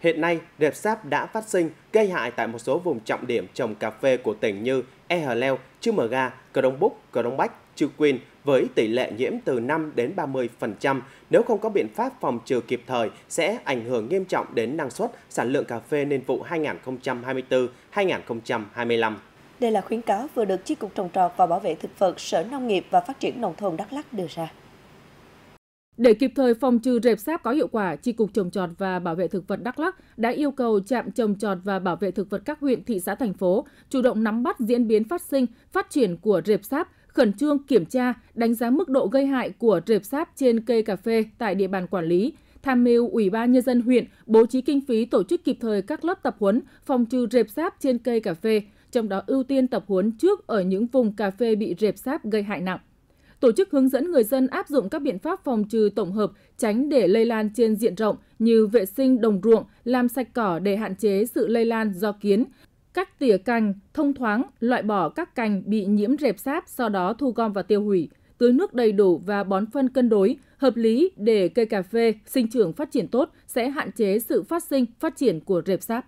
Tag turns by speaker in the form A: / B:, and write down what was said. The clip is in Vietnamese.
A: Hiện nay, rệp sáp đã phát sinh gây hại tại một số vùng trọng điểm trồng cà phê của tỉnh như E Hờ Leo, Chư Mờ Ga, Cờ Đông Búc, Cờ Đông Bách, Chư Quyên với tỷ lệ nhiễm từ 5 đến 30%. Nếu không có biện pháp phòng trừ kịp thời sẽ ảnh hưởng nghiêm trọng đến năng suất, sản lượng cà phê niên vụ 2024-2025.
B: Đây là khuyến cáo vừa được Chi cục trồng trọt và bảo vệ thực vật Sở Nông nghiệp và Phát triển Nông thôn Đắk Lắk đưa ra.
C: Để kịp thời phòng trừ rệp sáp có hiệu quả, Chi cục trồng trọt và bảo vệ thực vật Đắk Lắk đã yêu cầu trạm trồng trọt và bảo vệ thực vật các huyện, thị xã, thành phố chủ động nắm bắt diễn biến phát sinh, phát triển của rệp sáp, khẩn trương kiểm tra, đánh giá mức độ gây hại của rệp sáp trên cây cà phê tại địa bàn quản lý, tham mưu Ủy ban Nhân dân huyện bố trí kinh phí tổ chức kịp thời các lớp tập huấn phòng trừ rệp sáp trên cây cà phê, trong đó ưu tiên tập huấn trước ở những vùng cà phê bị rệp sáp gây hại nặng tổ chức hướng dẫn người dân áp dụng các biện pháp phòng trừ tổng hợp tránh để lây lan trên diện rộng như vệ sinh đồng ruộng, làm sạch cỏ để hạn chế sự lây lan do kiến, cắt tỉa cành, thông thoáng, loại bỏ các cành bị nhiễm rệp sáp sau đó thu gom và tiêu hủy, tưới nước đầy đủ và bón phân cân đối, hợp lý để cây cà phê sinh trưởng phát triển tốt sẽ hạn chế sự phát sinh, phát triển của rệp sáp.